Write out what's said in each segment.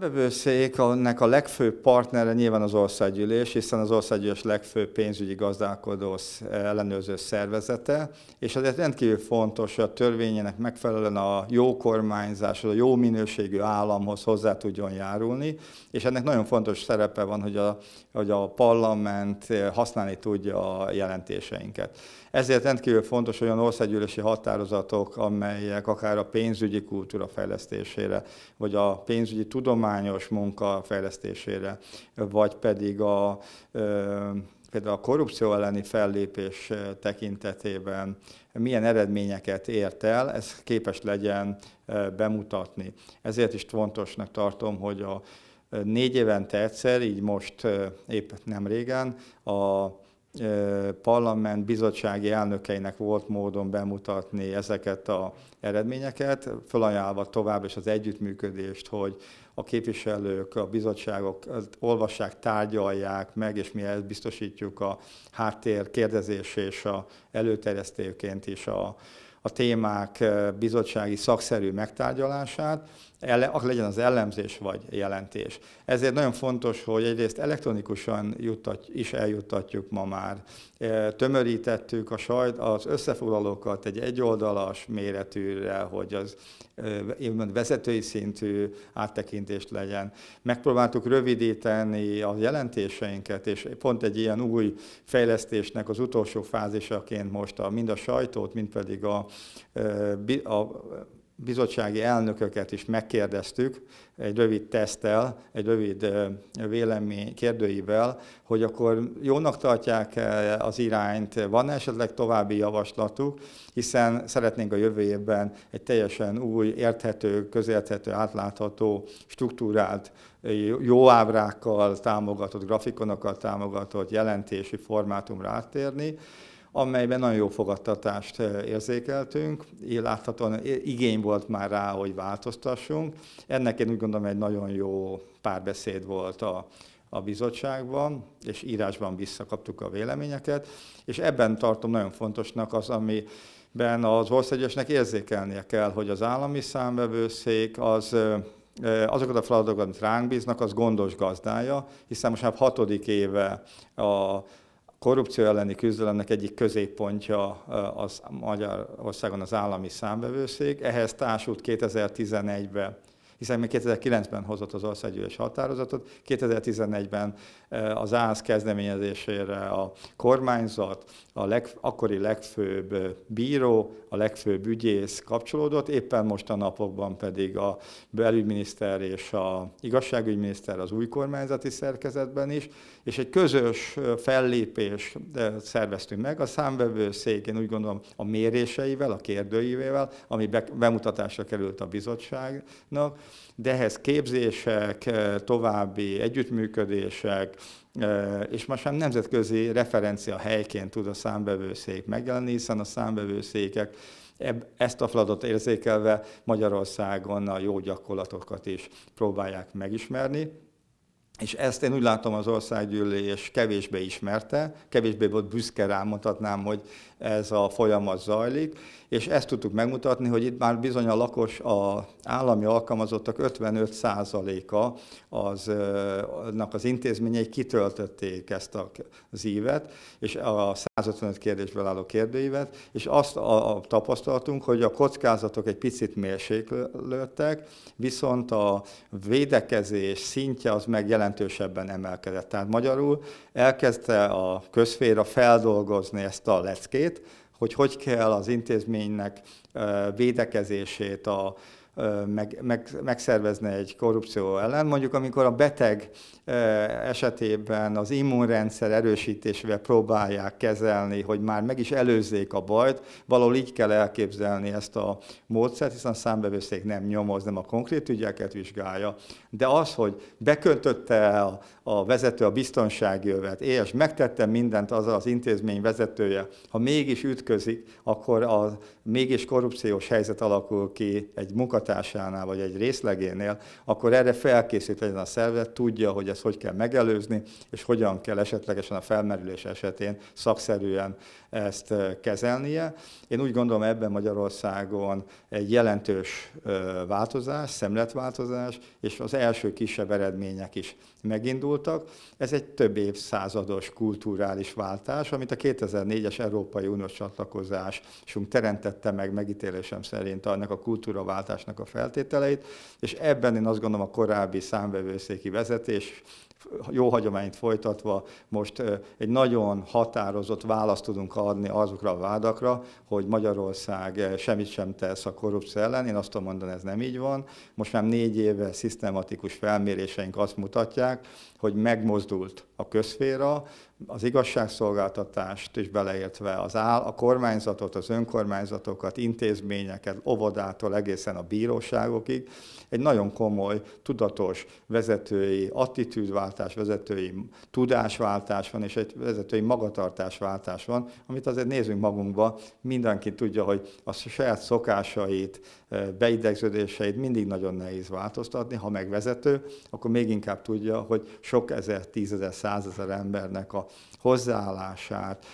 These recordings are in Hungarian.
Vevőszéknek a legfőbb partnere nyilván az országgyűlés, hiszen az országgyűlés legfőbb pénzügyi gazdálkodó ellenőrző szervezete, és azért rendkívül fontos, hogy a törvényének megfelelően a jó kormányzás, a jó minőségű államhoz hozzá tudjon járulni, és ennek nagyon fontos szerepe van, hogy a, hogy a parlament eh, használni tudja a jelentéseinket. Ezért rendkívül fontos olyan országgyűlési határozatok, amelyek akár a pénzügyi kultúra fejlesztésére, vagy a pénzügyi tudomány, tudományos munka fejlesztésére, vagy pedig a például a korrupció elleni fellépés tekintetében milyen eredményeket ért el, ez képes legyen bemutatni. Ezért is fontosnak tartom, hogy a négy évente egyszer, így most épp nem régen, a parlament bizottsági elnökeinek volt módon bemutatni ezeket a eredményeket, fölajánlva tovább és az együttműködést, hogy a képviselők, a bizottságok olvassák, tárgyalják meg, és mi ezt biztosítjuk a háttér kérdezés és a előterjesztőként is a, a témák bizottsági szakszerű megtárgyalását, ele, legyen az ellenzés vagy jelentés. Ezért nagyon fontos, hogy egyrészt elektronikusan juttat, is eljuttatjuk ma már. E, tömörítettük a sajt, az összefoglalókat egy egyoldalas méretűre, hogy az e, vezetői szintű áttekintést legyen. Megpróbáltuk rövidíteni a jelentéseinket, és pont egy ilyen új fejlesztésnek az utolsó fázisaként most a, mind a sajtót, mind pedig a, e, a bizottsági elnököket is megkérdeztük egy rövid tesztel, egy rövid vélemény kérdőivel, hogy akkor jónak tartják az irányt, van esetleg további javaslatuk, hiszen szeretnénk a jövő évben egy teljesen új, érthető, közérthető, átlátható, struktúrált, jó ábrákkal támogatott, grafikonokkal támogatott jelentési formátumra áttérni, amelyben nagyon jó fogadtatást eh, érzékeltünk, így láthatóan eh, igény volt már rá, hogy változtassunk. Ennek én úgy gondolom egy nagyon jó párbeszéd volt a, a bizottságban, és írásban visszakaptuk a véleményeket, és ebben tartom nagyon fontosnak az, ami ben az országgyűlésnek érzékelnie kell, hogy az állami számvevőszék az eh, azokat a feladatokat, amit ránk bíznak, az gondos gazdája, hiszen most már hatodik éve a korrupció elleni küzdelemnek egyik középpontja eh, az Magyarországon az állami számbevőszék. Ehhez társult 2011-ben hiszen még 2009-ben hozott az országgyűlés határozatot, 2014 ben eh, az ÁSZ kezdeményezésére a kormányzat, a leg, akkori legfőbb eh, bíró, a legfőbb ügyész kapcsolódott, éppen most a napokban pedig a belügyminiszter és a igazságügyminiszter az új kormányzati szerkezetben is, és egy közös eh, fellépés szerveztünk meg a számvevőszék, én úgy gondolom a méréseivel, a kérdőívével, ami bemutatásra került a bizottságnak, de ehhez képzések, eh, további együttműködések, eh, és most már nemzetközi referencia helyként tud a számbevőszék megjelenni, hiszen a számbevőszékek ezt a feladatot érzékelve Magyarországon a jó gyakorlatokat is próbálják megismerni, és ezt én úgy látom az országgyűlés kevésbé ismerte, kevésbé volt büszke rám, mondhatnám, hogy ez a folyamat zajlik, és ezt tudtuk megmutatni, hogy itt már bizony a lakos, a állami alkalmazottak 55%-a aznak az intézményei kitöltötték ezt az ívet, és a 155 kérdésből álló kérdőívet, és azt a, a tapasztaltunk, hogy a kockázatok egy picit mérséklődtek, viszont a védekezés szintje az megjelent jelentősebben emelkedett. Tehát magyarul elkezdte a közféra feldolgozni ezt a leckét, hogy hogy kell az intézménynek védekezését, a, meg, meg, megszervezne egy korrupció ellen. Mondjuk amikor a beteg esetében az immunrendszer erősítésével próbálják kezelni, hogy már meg is előzzék a bajt, való így kell elképzelni ezt a módszert, hiszen a számbevőszék nem nyomoz, nem a konkrét ügyeket vizsgálja, de az, hogy beköntötte a, a vezető a biztonsági övet, és megtette mindent az az intézmény vezetője, ha mégis ütközik, akkor a, mégis korrupció korrupciós helyzet alakul ki egy munkatársánál vagy egy részlegénél, akkor erre felkészült legyen a szervezet, tudja, hogy ezt hogy kell megelőzni, és hogyan kell esetlegesen a felmerülés esetén szakszerűen ezt kezelnie. Én úgy gondolom ebben Magyarországon egy jelentős változás, szemletváltozás, és az első kisebb eredmények is megindultak. Ez egy több évszázados kulturális váltás, amit a 2004-es Európai Uniós csatlakozásunk teremtette meg, meg megítélésem szerint annak a kultúraváltásnak a feltételeit, és ebben én azt gondolom a korábbi számvevőszéki vezetés jó hagyományt folytatva most egy nagyon határozott választ tudunk adni azokra a vádakra, hogy Magyarország semmit sem tesz a korrupció ellen. Én azt tudom mondani, ez nem így van. Most már négy éve szisztematikus felméréseink azt mutatják, hogy megmozdult a közféra, az igazságszolgáltatást is beleértve az áll, a kormányzatot, az önkormányzatokat, intézményeket, óvodától egészen a bíróságokig, egy nagyon komoly, tudatos vezetői attitűdváltás, vezetői tudásváltás van, és egy vezetői magatartásváltás van, amit azért nézünk magunkba, mindenki tudja, hogy a saját szokásait, eh, beidegződéseit mindig nagyon nehéz változtatni, ha megvezető, akkor még inkább tudja, hogy sok ezer, tízezer, százezer embernek a hozzáállását,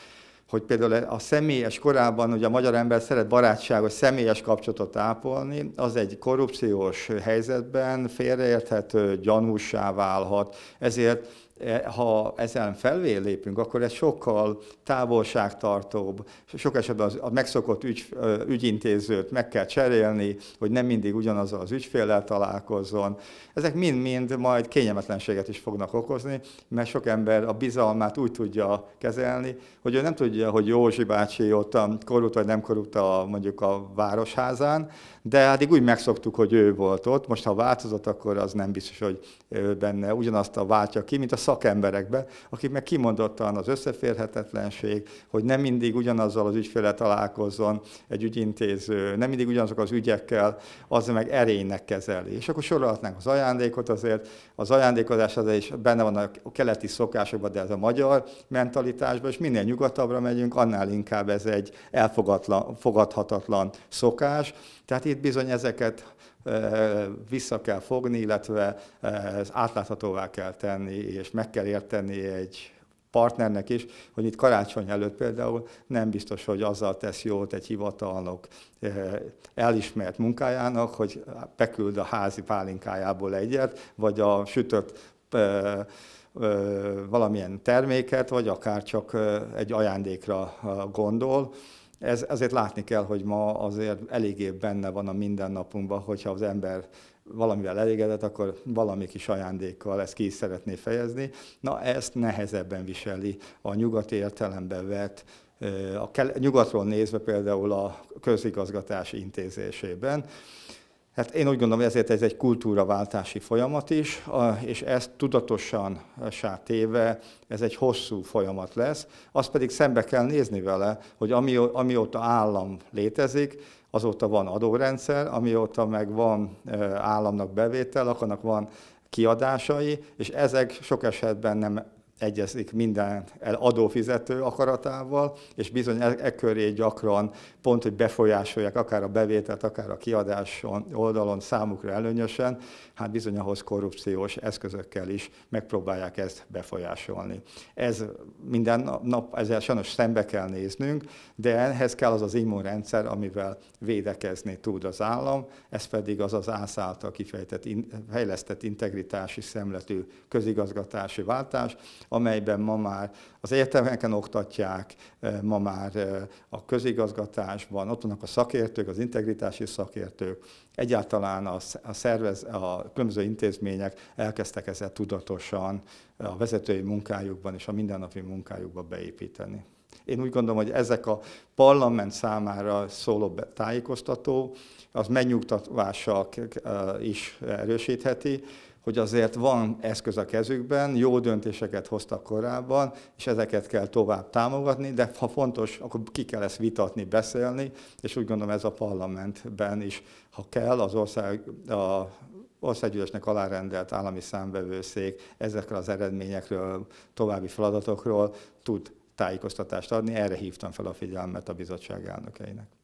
hogy például a személyes korában, hogy a magyar ember szeret barátságos, személyes kapcsolatot ápolni, az egy korrupciós helyzetben félreérthető, gyanúsá válhat. Ezért E, ha ezen felvé lépünk, akkor ez sokkal távolságtartóbb, sok esetben az, a megszokott ügy, ügyintézőt meg kell cserélni, hogy nem mindig ugyanazzal az ügyféllel találkozzon. Ezek mind-mind majd kényelmetlenséget is fognak okozni, mert sok ember a bizalmát úgy tudja kezelni, hogy ő nem tudja, hogy Józsi bácsi ott korrupt vagy nem korrupt a, mondjuk a városházán, de addig úgy megszoktuk, hogy ő volt ott, most ha változott, akkor az nem biztos, hogy benne ugyanazt a váltja ki, mint a szakemberekbe, akik meg kimondottan az összeférhetetlenség, hogy nem mindig ugyanazzal az ügyféle találkozzon egy ügyintéző, nem mindig ugyanazok az ügyekkel, az meg erénynek kezeli. És akkor sorolhatnánk az ajándékot azért, az ajándékozás az is benne van a keleti szokásokban, de ez a magyar mentalitásban, és minél nyugatabbra megyünk, annál inkább ez egy elfogadhatatlan szokás. Tehát itt bizony ezeket vissza kell fogni, illetve átláthatóvá kell tenni, és meg kell érteni egy partnernek is, hogy itt karácsony előtt például nem biztos, hogy azzal tesz jót egy hivatalnok elismert munkájának, hogy beküld a házi pálinkájából egyet, vagy a sütött valamilyen terméket, vagy akár csak egy ajándékra gondol, ez, ezért látni kell, hogy ma azért eléggé benne van a mindennapunkban, hogyha az ember valamivel elégedett, akkor valami kis ajándékkal ezt ki is szeretné fejezni. Na ezt nehezebben viseli a nyugati értelembe vett a nyugatról nézve például a közigazgatás intézésében. Hát én úgy gondolom, ezért ez egy kultúraváltási folyamat is, és ezt tudatosan sátéve ez egy hosszú folyamat lesz. Azt pedig szembe kell nézni vele, hogy ami, amióta állam létezik, azóta van adórendszer, amióta meg van államnak bevétel, akkor van kiadásai, és ezek sok esetben nem egyezik minden adófizető akaratával, és bizony e, e köré gyakran pont, hogy befolyásolják akár a bevételt, akár a kiadáson oldalon számukra előnyösen, hát bizony ahhoz korrupciós eszközökkel is megpróbálják ezt befolyásolni. Ez minden nap, ezzel sajnos szembe kell néznünk, de ehhez kell az az immunrendszer, amivel védekezni tud az állam, ez pedig az az ász által kifejtett, fejlesztett integritási szemletű közigazgatási váltás, amelyben ma már az egyetemeken oktatják, eh, ma már eh, a közigazgatásban, ott vannak a szakértők, az integritási szakértők, egyáltalán a, szervez, a különböző intézmények elkezdtek ezzel tudatosan eh, a vezetői munkájukban és a mindennapi munkájukban beépíteni. Én úgy gondolom, hogy ezek a parlament számára szóló tájékoztató, az megnyugtatással is erősítheti, hogy azért van eszköz a kezükben, jó döntéseket hoztak korábban, és ezeket kell tovább támogatni, de ha fontos, akkor ki kell ezt vitatni, beszélni, és úgy gondolom ez a parlamentben is, ha kell, az ország, a országgyűlésnek alárendelt állami számbevőszék ezekről az eredményekről, további feladatokról tud tájékoztatást adni. Erre hívtam fel a figyelmet a bizottság elnökeinek.